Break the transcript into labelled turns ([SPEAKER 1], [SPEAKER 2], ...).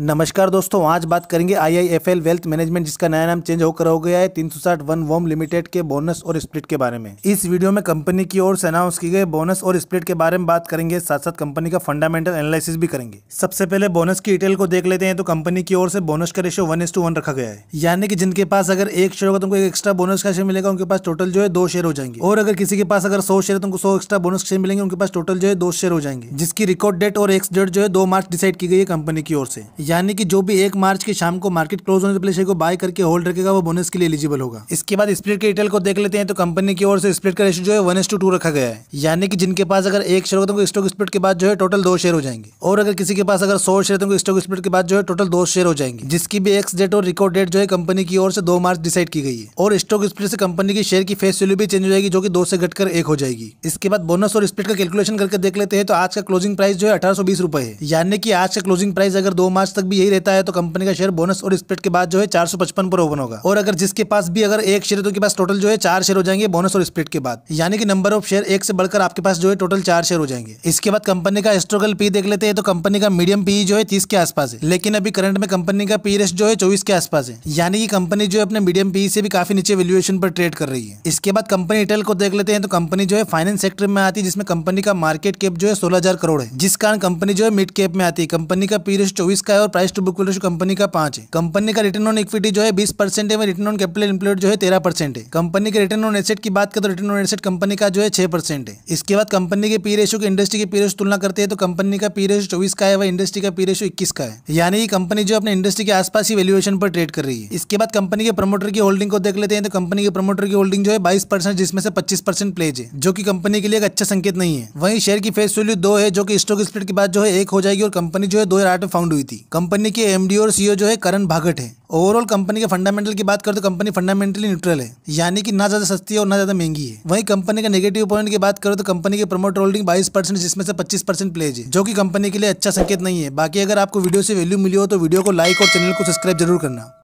[SPEAKER 1] नमस्कार दोस्तों आज बात करेंगे आईआईएफएल वेल्थ मैनेजमेंट जिसका नया नाम चेंज होकर हो गया है तीन सौ साठ वन वोम लिमिटेड के बोनस और स्प्लिट के बारे में इस वीडियो में कंपनी की ओर से अनाउंस की गई बोनस और स्प्लिट के बारे में बात करेंगे साथ साथ कंपनी का फंडामेंटल एनालिसिस भी करेंगे सबसे पहले बोनस की डिटेल को देख लेते हैं तो कंपनी की ओर से बोनस का रेशियो वन टू वन रखा गया है यानी कि जिनके पास अगर एक शेयर होगा तुमको तो एक एक्स्ट्रा बोनस का शेयर मिलेगा उनके पास टोटल जो है दो शेयर हो जाएंगे और अगर किसी के पास अगर सौ शेयर तुमको तो सौ एक्स्ट्रा बोनस शेयर मिलेंगे उनके पास टोटल जो है दो शेयर हो जाएंगे जिसकी रिकॉर्ड डेट और एक्स डेट जो है दो मार्च डिसाइड की गई है कंपनी की ओर से यानी कि जो भी एक मार्च की शाम को मार्केट क्लोज होने से पहले शेयर को बाय करके होल्ड रखेगा वो बोनस के लिए एलिजिबल होगा इसके बाद स्प्लिट के डिटेल को देख लेते हैं तो कंपनी की ओर से स्प्लिट का रेशियो जो है वन एस टू टू रखा गया है यानी कि जिनके पास अगर एक शेयर होता है स्टॉक स्प्लिट के बाद जो है टोटल दो शेयर हो जाएंगे और अगर किसी के पास अगर सौ शेयर होते हैं स्टॉक स्प्लिट के बाद जो है टोटल दो शेयर हो जाएंगे जिसकी भी एक्स डेट और रिकॉर्ड डेट जो है कंपनी की ओर से दो मार्च डिसाइड की गई है और स्टॉक स्प्लिट से कंपनी की शेयर की फेस वैल्यू भी चेंज हो जाएगी जो कि दो से घटकर एक हो जाएगी इसके बाद बोनस और स्प्लिट का कैलकुलेशन करके देख लेते हैं तो आज का क्लोजिंग प्राइस जो है अठारह सौ बीस रुपए है यानी कि आज का क्लोजिंग प्राइस अगर दो मार्च तक भी यही रहता है तो कंपनी का शेयर बोनस और स्प्लिट के बाद जो है चार पर ओपन होगा और अगर जिसके पास भी अगर एक शेयर तो के पास टोटल जो है चार शेयर हो जाएंगे बोनस और स्प्लिट के बाद यानी कि नंबर ऑफ शेयर एक से बढ़कर आपके पास जो है टोटल चार शेयर हो जाएंगे इसके बाद कंपनी का हिस्ट्रोकल पी देख लेते हैं तो कंपनी का मीडियम पी जो है तीस के आसपास है लेकिन अभी करंट में कंपनी का पी जो है चौबीस के आसपास है यानी कि कंपनी जो है अपने मीडियम पी से भी काफी नीचे वैल्यूएशन पर ट्रेड कर रही है इसके बाद कंपनी रिटेल को देख लेते हैं तो कंपनी जो है फाइनेंस सेक्टर में आती है जिसमें कंपनी का मार्केट कैप जो है सोलह करोड़ है जिस कारण कंपनी जो है मिड कैप में आती है कंपनी का पी चौबीस का है और price to book value company का पांच है कंपनी का रिटर्न ऑन इक्विटी जो है बीस परसेंट है रिटर्न ऑन कैपिटल इंप्लॉयड जो है तेरह परसेंट है कंपनी के रिटर्न ऑन एसेट की बात करें तो रिटर्न ऑन एसेट कंपनी का जो है छह परसेंट है इसके बाद कंपनी के पी रेशो की इंडस्ट्री के पी रेशो तुलना करते हैं तो कंपनी का पी रेशो चौबीस का है वह इंडस्ट्री का पी रेशो इक्कीस का है यानी कि कंपनी जो अपने इंडस्ट्री के आसपास ही वैल्यूएशन पर ट्रेड कर रही है इसके बाद कंपनी के प्रमोटर की होल्डिंग को देख लेते हैं तो कंपनी के प्रमोटर की होल्डिंग जो है बाईस परसेंट जिसमें से पच्चीस परसेंट प्लेज है जो की कंपनी के लिए एक अच्छा संकेत नहीं है वहीं शेयर की फेस वैल्यू दो है जो कि स्टॉक स्प्लिट के बाद जो है एक हो जाएगी और कंपनी जो है दो हजार आठ में फाउंड हुई थी कंपनी के एमडी और सीईओ e जो है करण भागट है ओवरऑल कंपनी के फंडामेंटल की बात करें तो कंपनी फंडामेंटली न्यूट्रल है यानी कि ना ज्यादा सस्ती है और ना ज्यादा महंगी है वहीं कंपनी का नेगेटिव पॉइंट की बात करें तो कंपनी के प्रमोट होल्डिंग बाईस परसेंट जिसमें से पच्चीस परसेंट प्लेज है जो कि कंपनी के लिए अच्छा संकेत नहीं है बाकी अगर आपको वीडियो से वैल्यू मिली हो तो वीडियो को लाइक और चैनल को सब्सक्राइब जरूर करना